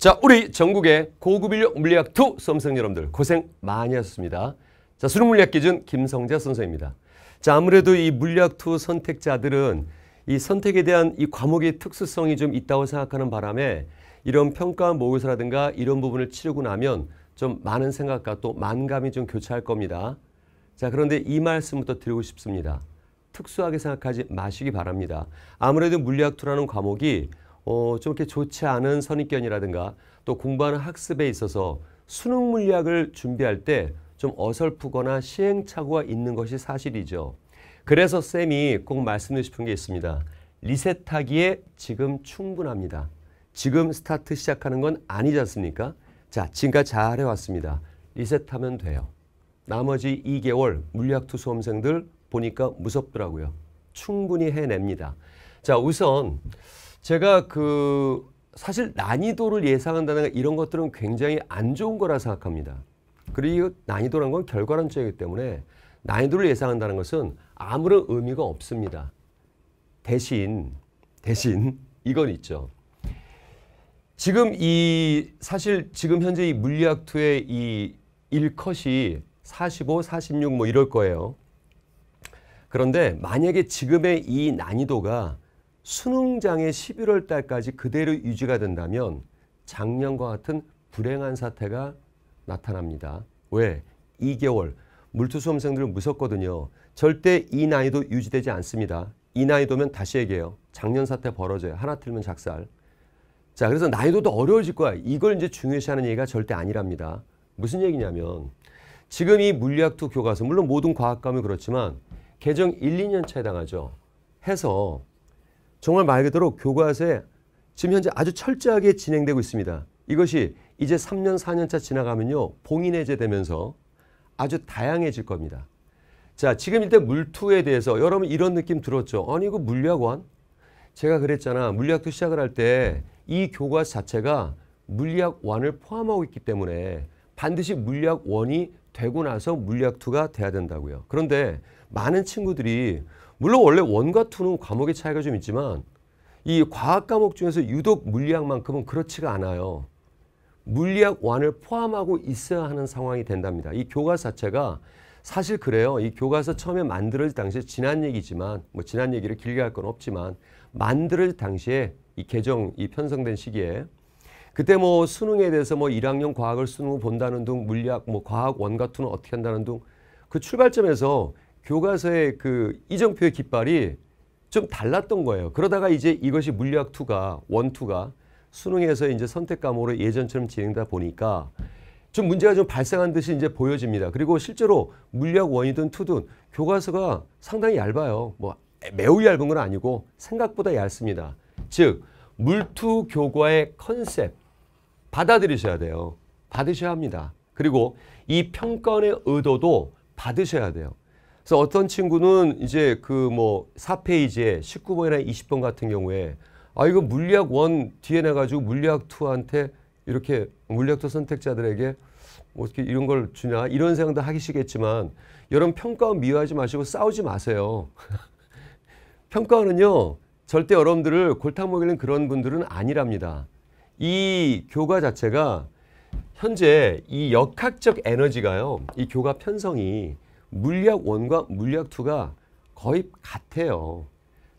자, 우리 전국의 고급 인력 물리학 2 수험생 여러분들 고생 많이 하셨습니다. 자, 수능 물리학 기준 김성재 선생입니다. 자, 아무래도 이 물리학 2 선택자들은 이 선택에 대한 이 과목의 특수성이 좀 있다고 생각하는 바람에 이런 평가 모의사라든가 이런 부분을 치르고 나면 좀 많은 생각과 또 만감이 좀 교차할 겁니다. 자, 그런데 이 말씀부터 드리고 싶습니다. 특수하게 생각하지 마시기 바랍니다. 아무래도 물리학 2라는 과목이 어, 좀 이렇게 좋지 않은 선입견이라든가 또 공부하는 학습에 있어서 수능 물리학을 준비할 때 좀 어설프거나 시행착오가 있는 것이 사실이죠. 그래서 쌤이 꼭 말씀드리고 싶은 게 있습니다. 리셋하기에 지금 충분합니다. 지금 스타트 시작하는 건 아니지 않습니까? 자, 지금까지 잘 해왔습니다. 리셋하면 돼요. 나머지 2개월 물리학투 수험생들 보니까 무섭더라고요. 충분히 해냅니다. 자, 우선 제가 그 사실 난이도를 예상한다는 이런 것들은 굉장히 안 좋은 거라 생각합니다. 그리고 난이도란 건 결과론적이기 때문에 난이도를 예상한다는 것은 아무런 의미가 없습니다. 대신 대신 이건 있죠. 지금 이 사실 지금 현재 이 물리학 2의 이 1컷이 45, 46 뭐 이럴 거예요. 그런데 만약에 지금의 이 난이도가 수능장애 11월 달까지 그대로 유지가 된다면 작년과 같은 불행한 사태가 나타납니다. 왜? 2개월. 물투 수험생들은 무섭거든요. 절대 이 난이도 유지되지 않습니다. 이 난이도면 다시 얘기해요. 작년 사태 벌어져요. 하나 틀면 작살. 자, 그래서 난이도도 어려워질 거야. 이걸 이제 중요시하는 얘기가 절대 아니랍니다. 무슨 얘기냐면 지금 이 물리학 2 교과서 물론 모든 과학감은 그렇지만 개정 1, 2년 차에 당하죠. 해서 정말 말 그대로 교과서에 지금 현재 아주 철저하게 진행되고 있습니다. 이것이 이제 3년, 4년차 지나가면요. 봉인해제되면서 아주 다양해질 겁니다. 자, 지금 이때 물투에 대해서 여러분 이런 느낌 들었죠? 아니, 이거 물리학원? 제가 그랬잖아. 물리학도 시작을 할 때 이 교과서 자체가 물리학원을 포함하고 있기 때문에 반드시 물리학원이 되고 나서 물리학투가 돼야 된다고요. 그런데 많은 친구들이 물론 원래 원과 투는 과목의 차이가 좀 있지만 이 과학 과목 중에서 유독 물리학만큼은 그렇지가 않아요. 물리학 1을 포함하고 있어야 하는 상황이 된답니다. 이 교과서 자체가 사실 그래요. 이 교과서 처음에 만들어질 당시에 지난 얘기지만 뭐 지난 얘기를 길게 할 건 없지만 만들어질 당시에 이 개정 이 편성된 시기에 그때 뭐 수능에 대해서 뭐 1학년 과학을 수능 본다는 등 물리학 뭐 과학 원과 투는 어떻게 한다는 등 그 출발점에서 교과서의 그 이정표의 깃발이 좀 달랐던 거예요. 그러다가 이제 이것이 물리학 2가 원 2가 수능에서 이제 선택 과목으로 예전처럼 진행다 보니까 좀 문제가 좀 발생한 듯이 이제 보여집니다. 그리고 실제로 물리학 원이든 투든 교과서가 상당히 얇아요. 뭐 매우 얇은 건 아니고 생각보다 얇습니다. 즉 물투 교과의 컨셉 받아들이셔야 돼요. 받으셔야 합니다. 그리고 이 평가원의 의도도 받으셔야 돼요. 그래서 어떤 친구는 이제 그 뭐 4페이지에 19번이나 20번 같은 경우에 아 이거 물리학 1 뒤에 나가지고 물리학 2한테 이렇게 물리학 2 선택자들에게 뭐 어떻게 이런 걸 주냐 이런 생각도 하시겠지만 여러분 평가원 미워하지 마시고 싸우지 마세요. 평가원은요 절대 여러분들을 골탕 먹이는 그런 분들은 아니랍니다. 이 교과 자체가 현재 이 역학적 에너지가요. 이 교과 편성이 물약 1과 물약 2가 거의 같아요.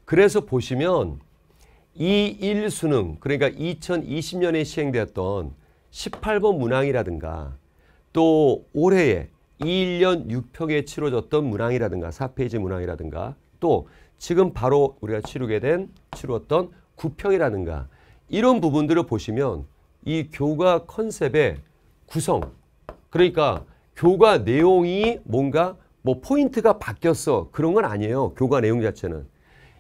그래서 보시면 이 1수능 그러니까 2020년에 시행되었던 18번 문항이라든가 또 올해에 21년 6평에 치러졌던 문항이라든가 4페이지 문항이라든가 또 지금 바로 우리가 치르게 된 치루었던 9평이라든가 이런 부분들을 보시면 이 교과 컨셉의 구성 그러니까 교과 내용이 뭔가 뭐 포인트가 바뀌었어 그런 건 아니에요. 교과 내용 자체는.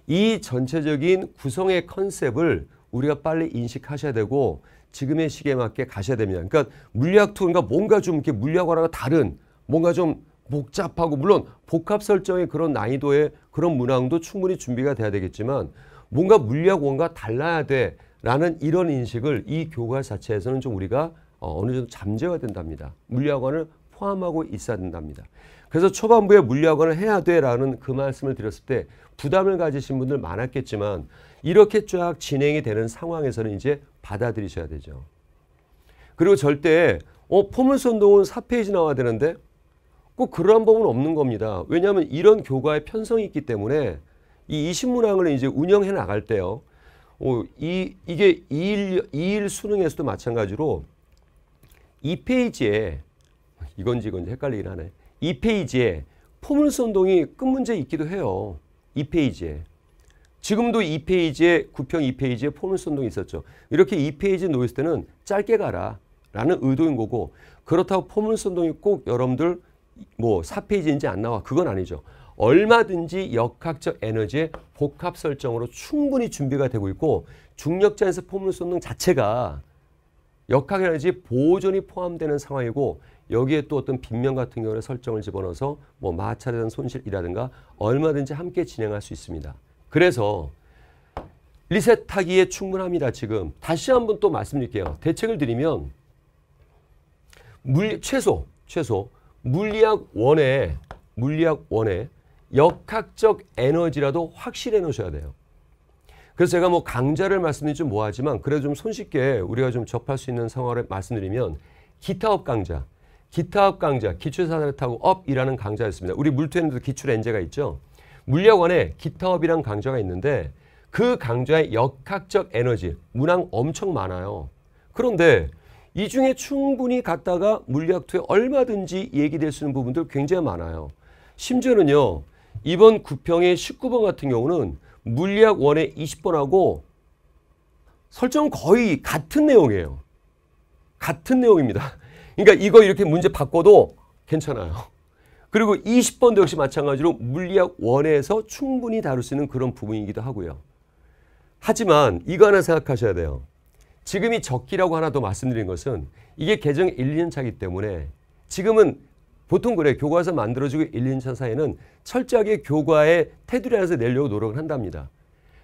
이 전체적인 구성의 컨셉을 우리가 빨리 인식하셔야 되고 지금의 시기에 맞게 가셔야 됩니다. 그러니까 물리학 투어가 뭔가 좀 이렇게 물리학과랑 다른 뭔가 좀 복잡하고 물론 복합 설정의 그런 난이도의 그런 문항도 충분히 준비가 돼야 되겠지만 뭔가 물리학 원과 달라야 돼라는 이런 인식을 이 교과 자체에서는 좀 우리가 어, 어느 정도 잠재워야 된답니다. 물리학원을 포함하고 있어야 된답니다. 그래서 초반부에 물리학원을 해야 돼라는 그 말씀을 드렸을 때 부담을 가지신 분들 많았겠지만 이렇게 쫙 진행이 되는 상황에서는 이제 받아들이셔야 되죠. 그리고 절대 어, 포물선 동은 4페이지 나와야 되는데 꼭 그러한 법은 없는 겁니다. 왜냐하면 이런 교과의 편성이 있기 때문에 이 이신문항을 이제 운영해 나갈 때요. 어, 이, 이게 2일, 2일 수능에서도 마찬가지로 2페이지에 이건지 이건지 헷갈리긴 하네. 2페이지에 포물선 운동이 끝문제 있기도 해요. 2페이지에. 지금도 2페이지에 구평 2페이지에 포물선 동이 있었죠. 이렇게 2페이지 놓였을 때는 짧게 가라 라는 의도인 거고 그렇다고 포물선 동이꼭 여러분들 뭐 4페이지인지 안 나와 그건 아니죠. 얼마든지 역학적 에너지의 복합 설정으로 충분히 준비가 되고 있고 중력자연스 포물선 동 자체가 역학에너지 보존이 포함되는 상황이고 여기에 또 어떤 빈면 같은 경우에 설정을 집어넣어서 뭐 마찰에 대한 손실이라든가 얼마든지 함께 진행할 수 있습니다. 그래서 리셋하기에 충분합니다. 지금 다시 한번 또 말씀드릴게요. 대책을 드리면 물리 최소 최소 물리학 원의 물리학 원의 역학적 에너지라도 확실해 놓으셔야 돼요. 그래서 제가 뭐 강좌를 말씀드리면좀 뭐하지만 그래도 좀 손쉽게 우리가 좀 접할 수 있는 상황을 말씀드리면 기타업 강좌 기타업 강좌, 기출사설 타고 업이라는 강좌였습니다. 우리 물투에도 기출엔제가 있죠. 물리학원에 기타업이란 강좌가 있는데 그 강좌의 역학적 에너지, 문항 엄청 많아요. 그런데 이 중에 충분히 갔다가 물리학투에 얼마든지 얘기될 수 있는 부분들 굉장히 많아요. 심지어는요. 이번 9평의 19번 같은 경우는 물리학 원의 20번하고 설정 거의 같은 내용이에요. 같은 내용입니다. 그러니까 이거 이렇게 문제 바꿔도 괜찮아요. 그리고 20번도 역시 마찬가지로 물리학 원에서 충분히 다룰 수 있는 그런 부분이기도 하고요. 하지만 이거 하나 생각하셔야 돼요. 지금이 적기라고 하나 더 말씀드린 것은 이게 개정 1, 2년 차기 때문에 지금은 보통 그래 교과서 만들어지고 1, 2년 차 사이에는 철저하게 교과의 테두리 안에서 내려고 노력을 한답니다.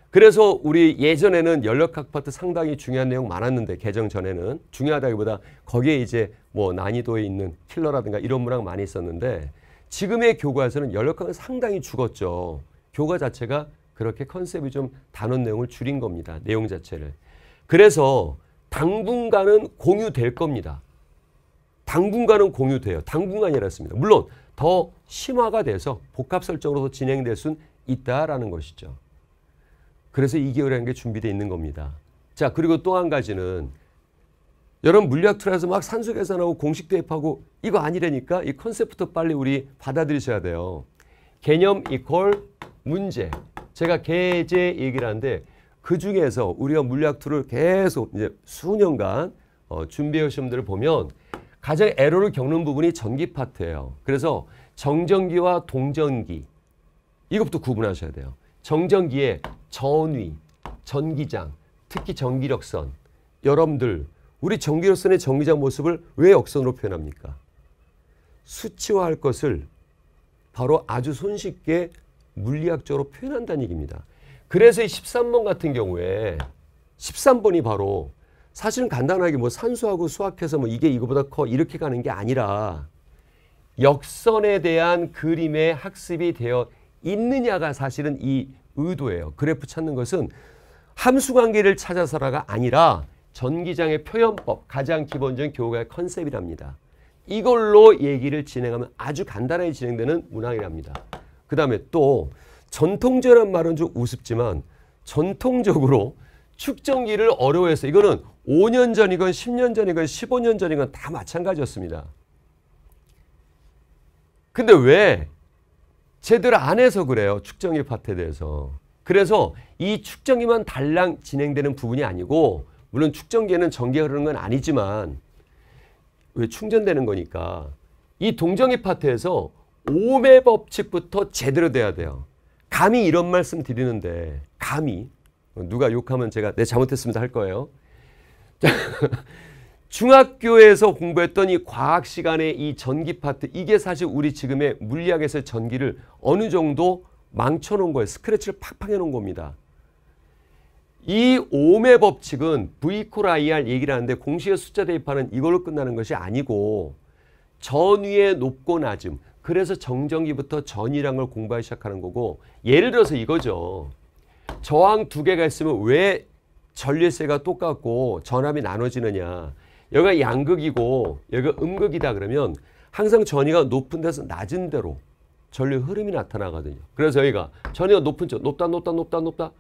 그래서 우리 예전에는 연력학 파트 상당히 중요한 내용 많았는데 개정 전에는 중요하다기보다 거기에 이제 뭐 난이도에 있는 킬러라든가 이런 문항 많이 있었는데 지금의 교과에서는 연력학은 상당히 죽었죠. 교과 자체가 그렇게 컨셉이 좀 단원 내용을 줄인 겁니다. 내용 자체를. 그래서 당분간은 공유될 겁니다. 당분간은 공유돼요. 당분간이랬습니다. 물론 더 심화가 돼서 복합 설정으로 진행될 수는 있다라는 것이죠. 그래서 2개월이라는 게 준비되어 있는 겁니다. 자, 그리고 또 한 가지는 여러분 물리학 틀에서 막 산수 계산하고 공식 대입하고 이거 아니라니까 이 컨셉부터 빨리 우리 받아들이셔야 돼요. 개념 이퀄 문제. 제가 개제 얘기를 하는데 그 중에서 우리가 물리학 툴을 계속 이제 수년간 어, 준비해 오신 분들을 보면 가장 에러를 겪는 부분이 전기 파트예요. 그래서 정전기와 동전기 이것부터 구분하셔야 돼요. 정전기의 전위, 전기장, 특히 전기력선. 여러분들, 우리 전기력선의 전기장 모습을 왜 역선으로 표현합니까? 수치화할 것을 바로 아주 손쉽게 물리학적으로 표현한다는 얘기입니다. 그래서 이 13번 같은 경우에 13번이 바로 사실은 간단하게 뭐 산수하고 수학해서 뭐 이게 이거보다 커 이렇게 가는 게 아니라 역선에 대한 그림의 학습이 되어 있느냐가 사실은 이 의도예요. 그래프 찾는 것은 함수 관계를 찾아서라가 아니라 전기장의 표현법 가장 기본적인 교과의 컨셉이랍니다. 이걸로 얘기를 진행하면 아주 간단하게 진행되는 문항이랍니다. 그 다음에 또 전통제란 말은 좀 우습지만 전통적으로 측정기를 어려워해서 이거는 5년 전이건 10년 전이건 15년 전이건 다 마찬가지였습니다. 근데 왜 제대로 안 해서 그래요. 축정이 파트에 대해서. 그래서 이 축정기만 달랑 진행되는 부분이 아니고 물론 축정기에는 전기가 흐르는 건 아니지만 왜 충전되는 거니까 이 동정의 파트에서 오매 법칙부터 제대로 돼야 돼요. 감히 이런 말씀 드리는데 감히 누가 욕하면 제가 내 네, 잘못했습니다 할 거예요. 중학교에서 공부했던 이 과학 시간의 이 전기 파트 이게 사실 우리 지금의 물리학에서 전기를 어느 정도 망쳐놓은 거예요. 스크래치를 팍팍 해놓은 겁니다. 이오음 법칙은 V 콜 IR 얘기를 하는데 공식의 숫자 대입하는 이걸로 끝나는 것이 아니고 전위의 높고 낮음 그래서 정전기부터 전이란 걸 공부하기 시작하는 거고 예를 들어서 이거죠. 저항 두 개가 있으면 왜 전류세가 똑같고 전압이 나눠지느냐. 여기가 양극이고 여기가 음극이다 그러면 항상 전위가 높은 데서 낮은 데로 전류 흐름이 나타나거든요. 그래서 여기가 전위가 높은 쪽 높다 높다 높다 높다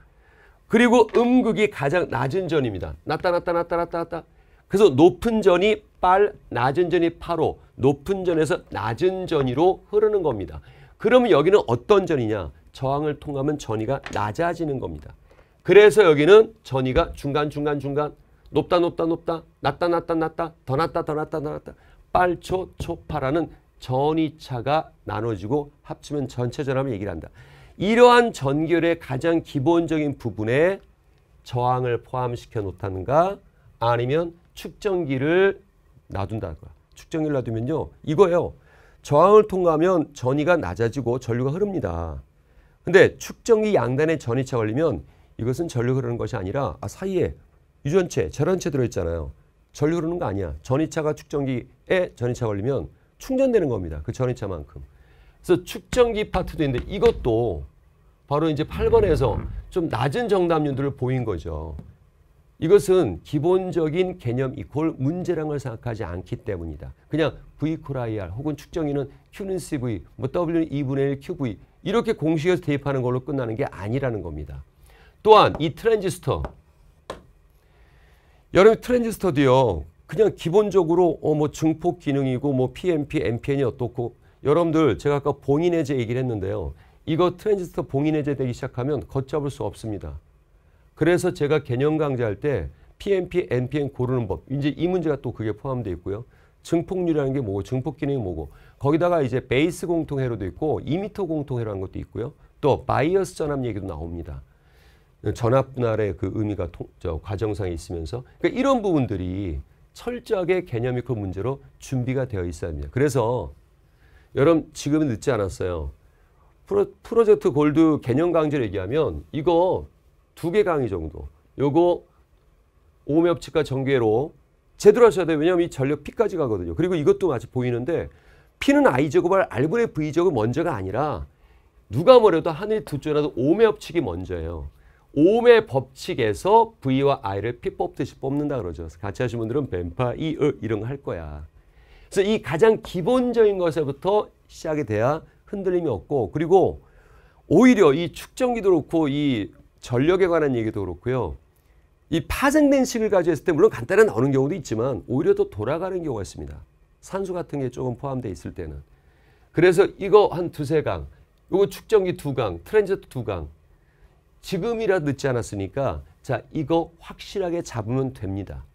그리고 음극이 가장 낮은 전입니다. 낮다 낮다 낮다 낮다 낮다 그래서 높은 전이 빨, 낮은 전이 파로 높은 전에서 낮은 전위로 흐르는 겁니다. 그러면 여기는 어떤 전이냐? 저항을 통하면 전위가 낮아지는 겁니다. 그래서 여기는 전위가 중간 중간 중간 높다 높다 높다 낮다 낮다 낮다 더 낮다 더 낮다 더 낮다 빨초 초파라는 전위차가 나눠지고 합치면 전체전압을 얘기를 한다. 이러한 전결의 가장 기본적인 부분에 저항을 포함시켜 놓다는가 아니면 축전기를 놔둔다는 거야. 축전기를 놔두면요. 이거예요. 저항을 통과하면 전위가 낮아지고 전류가 흐릅니다. 근데 축전기 양단에 전위차 걸리면 이것은 전류 흐르는 것이 아니라 아, 사이에 유전체, 절연체 들어있잖아요. 전류 흐르는 거 아니야. 전이차가 축전기에 전이차 걸리면 충전되는 겁니다. 그 전이차만큼. 그래서 축전기 파트도 있는데 이것도 바로 이제 8번에서 좀 낮은 정답률들을 보인 거죠. 이것은 기본적인 개념 이퀄 문제량을 생각하지 않기 때문이다. 그냥 V 이퀄 IR 혹은 축정이는 Q는 CV, 뭐 W는 2분의 1 QV 이렇게 공식에서 대입하는 걸로 끝나는 게 아니라는 겁니다. 또한 이 트랜지스터 여러분 트랜지스터도요. 그냥 기본적으로 어 뭐 증폭 기능이고 뭐 p n p MPN이 어떻고 여러분들 제가 아까 봉인해제 얘기를 했는데요. 이거 트랜지스터 봉인해제 되기 시작하면 걷잡을 수 없습니다. 그래서 제가 개념 강좌할 때 p n p MPN 고르는 법 이제 이 문제가 또 그게 포함되어 있고요. 증폭률이라는 게 뭐고 증폭 기능이 뭐고 거기다가 이제 베이스 공통회로도 있고 이미터 공통회로라는 것도 있고요. 또 바이어스 전압 얘기도 나옵니다. 전압 분할의 그 의미가 통, 저, 과정상에 있으면서 그러니까 이런 부분들이 철저하게 개념 이고 그 문제로 준비가 되어 있어야 합니다. 그래서 여러분 지금은 늦지 않았어요. 프로, 젝트 골드 개념 강의를 얘기하면 이거 두 개 강의 정도 요거 오음협칙과 정계로 제대로 하셔야 돼요. 왜냐하면 이 전력 P까지 가거든요. 그리고 이것도 마치 보이는데 P는 I제곱할 R분의 V제곱 먼저가 아니라 누가 뭐래도 하늘두 줄이라도 오음의 합이 먼저예요. 오음의 법칙에서 V와 I를 피 뽑듯이 뽑는다 그러죠. 그래서 같이 하신 분들은 뱀파, 이, 으 이런 거 할 거야. 그래서 이 가장 기본적인 것에부터 시작이 돼야 흔들림이 없고 그리고 오히려 이 축정기도 그렇고 이 전력에 관한 얘기도 그렇고요. 이 파생된 식을 가지고 했을 때 물론 간단히 나오는 경우도 있지만 오히려 더 돌아가는 경우가 있습니다. 산소 같은 게 조금 포함되어 있을 때는. 그래서 이거 한 두세 강, 이거 축정기 두 강, 트랜지스터 두 강, 지금이라 늦지 않았으니까 자 이거 확실하게 잡으면 됩니다.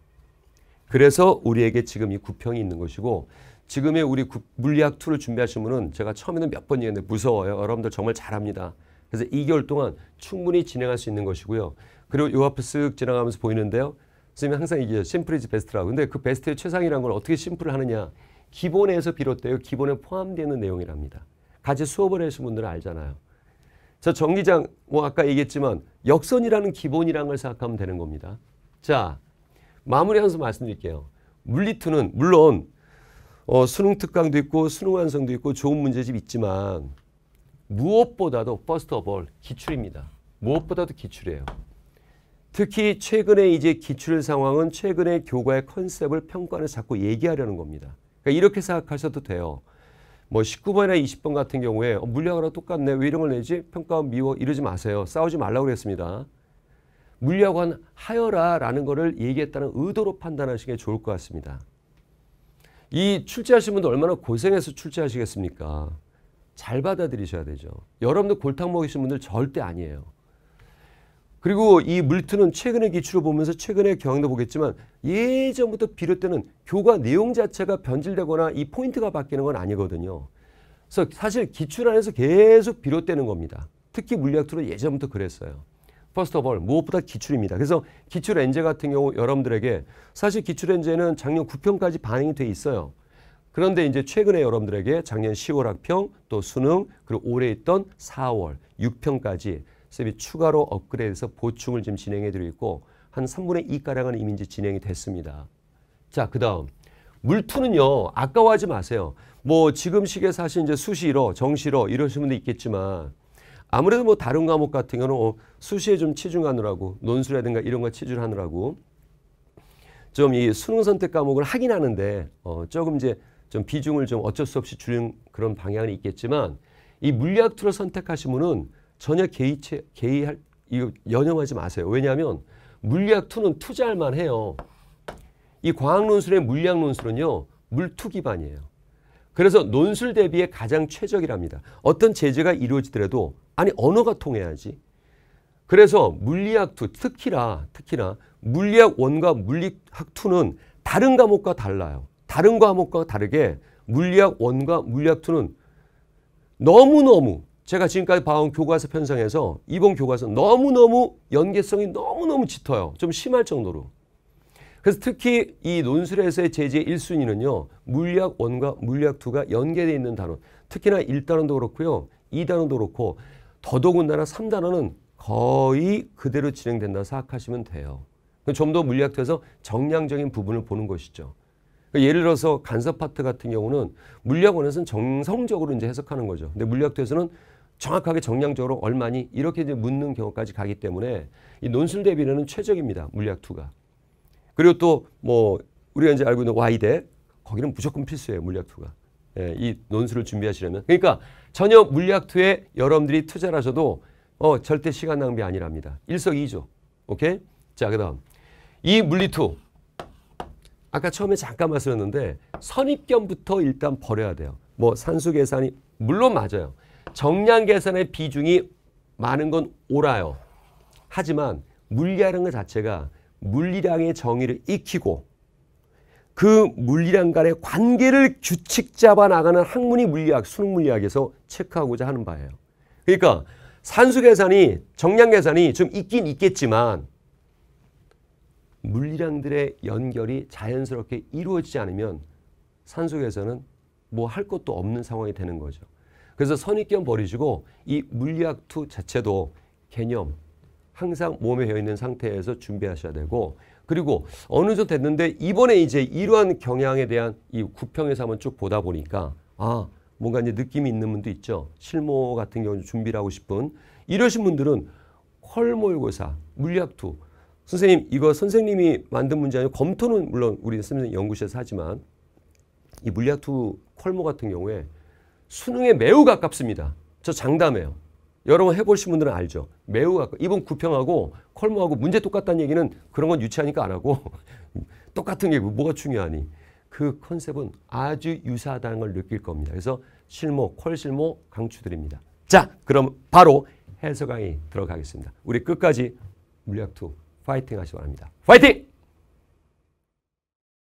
그래서 우리에게 지금 이 구평이 있는 것이고 지금의 우리 구, 물리학 2를 준비하신 분은 제가 처음에는 몇 번 얘기했는데 무서워요. 여러분들 정말 잘합니다. 그래서 2개월 동안 충분히 진행할 수 있는 것이고요. 그리고 요 앞에 쓱 지나가면서 보이는데요. 선생님이 항상 얘기해요. 심플이즈 베스트라고. 근데 그 베스트의 최상이라는 걸 어떻게 심플을 하느냐. 기본에서 비롯되어 기본에 포함되는 내용이랍니다. 같이 수업을 해신 분들은 알잖아요. 자, 정기장 뭐 아까 얘기했지만 역선이라는 기본이라는 걸 생각하면 되는 겁니다. 자, 마무리하면서 말씀드릴게요. 물리투는 물론 어, 수능 특강도 있고 수능 완성도 있고 좋은 문제집 있지만 무엇보다도 퍼스트 오브 기출입니다. 무엇보다도 기출이에요. 특히 최근에 이제 기출 상황은 최근의 교과의 컨셉을 평가를 자꾸 얘기하려는 겁니다. 그러니까 이렇게 생각하셔도 돼요. 뭐 19번이나 20번 같은 경우에 어, 물리학이랑 똑같네. 왜 이런 걸 내지? 평가원 미워. 이러지 마세요. 싸우지 말라고 그랬습니다. 물리학은 하여라 라는 것을 얘기했다는 의도로 판단하시는 게 좋을 것 같습니다. 이 출제하신 분도 얼마나 고생해서 출제하시겠습니까? 잘 받아들이셔야 되죠. 여러분들 골탕 먹이신 분들 절대 아니에요. 그리고 이 물트는 최근의 기출을 보면서 최근의 경향도 보겠지만 예전부터 비롯되는 교과 내용 자체가 변질되거나 이 포인트가 바뀌는 건 아니거든요. 그래서 사실 기출 안에서 계속 비롯되는 겁니다. 특히 물리학 2는 예전부터 그랬어요. 퍼스트 오브 무엇보다 기출입니다. 그래서 기출 엔제 같은 경우 여러분들에게 사실 기출 엔제는 작년 9평까지 반영이 돼 있어요. 그런데 이제 최근에 여러분들에게 작년 10월 학평 또 수능 그리고 올해 있던 4월 6평까지 쌤이 추가로 업그레이드해서 보충을 지금 진행해 드리고 있고 한 3분의 2가량은 이미 이제 진행이 됐습니다. 자, 그 다음. 물투는요. 아까워하지 마세요. 뭐 지금 시기 사실 이제 수시로, 정시로 이러시는 분도 있겠지만 아무래도 뭐 다른 과목 같은 경우는 어, 수시에 좀 치중하느라고 논술이라든가 이런 거 치중하느라고 좀 이 수능 선택 과목을 하긴 하는데 어 조금 이제 좀 비중을 좀 어쩔 수 없이 줄인 그런 방향이 있겠지만 이 물리학 투를 선택하신 분은 전혀 개의치, 개의할, 이거 연연하지 마세요. 왜냐하면 물리학 2는 투자할 만해요. 이 과학 논술의 물리학 논술은요. 물투 기반이에요. 그래서 논술 대비에 가장 최적이랍니다. 어떤 제재가 이루어지더라도 아니 언어가 통해야지. 그래서 물리학 2 특히나 특히나 물리학 1과 물리학 2는 다른 과목과 달라요. 다른 과목과 다르게 물리학 1과 물리학 2는 너무너무 제가 지금까지 봐온 교과서 편성에서 이번 교과서 너무너무 연계성이 너무너무 짙어요. 좀 심할 정도로. 그래서 특히 이 논술에서의 제제 1순위는요. 물리학 1과 물리학 2가 연계되어 있는 단원. 특히나 1단원도 그렇고요. 2단원도 그렇고 더더군다나 3단원은 거의 그대로 진행된다 생각하시면 돼요. 그 좀더 물리학에서 정량적인 부분을 보는 것이죠. 그 예를 들어서 간섭 파트 같은 경우는 물리학원에서는 정성적으로 이제 해석하는 거죠. 근데 물리학에서는 정확하게 정량적으로 얼마니 이렇게 이제 묻는 경우까지 가기 때문에 이 논술 대비는 최적입니다. 물리학 2가. 그리고 또 뭐 우리가 이제 알고 있는 Y대 거기는 무조건 필수예요. 물리학 2가. 예, 이 논술을 준비하시려면. 그러니까 전혀 물리학 2에 여러분들이 투자를 하셔도 어, 절대 시간 낭비 아니랍니다. 일석이조. 오케이? 자, 그다음. 이 물리 2 아까 처음에 잠깐 말씀했는데 선입견부터 일단 버려야 돼요. 뭐 산수 계산이 물론 맞아요. 정량 계산의 비중이 많은 건 옳아요. 하지만 물리라는 것 자체가 물리량의 정의를 익히고 그 물리량 간의 관계를 규칙 잡아 나가는 학문이 물리학, 수능 물리학에서 체크하고자 하는 바예요. 그러니까 산수 계산이, 정량 계산이 좀 있긴 있겠지만 물리량들의 연결이 자연스럽게 이루어지지 않으면 산수 계산은 뭐 할 것도 없는 상황이 되는 거죠. 그래서 선입견 버리시고 이 물리학 투 자체도 개념 항상 몸에 헤어 있는 상태에서 준비하셔야 되고 그리고 어느 정도 됐는데 이번에 이제 이러한 경향에 대한 이 구평에서 한번 쭉 보다 보니까 아 뭔가 이제 느낌이 있는 분도 있죠. 실무 같은 경우 준비를 하고 싶은 이러신 분들은 헐모의고사, 물리학투 선생님 이거 선생님이 만든 문제 아니고 검토는 물론 우리 선생님 연구실에서 하지만 이 물리학투 콜모 같은 경우에 수능에 매우 가깝습니다. 저 장담해요. 여러분 해보신 분들은 알죠. 매우 가까. 이번 구평하고 콜모하고 문제 똑같다는 얘기는 그런 건 유치하니까 안 하고 똑같은 게 뭐가 중요하니. 그 컨셉은 아주 유사하다는 걸 느낄 겁니다. 그래서 실모, 콜실모 강추드립니다. 자, 그럼 바로 해석 강의 들어가겠습니다. 우리 끝까지 물리학2 파이팅 하시기 바랍니다. 파이팅!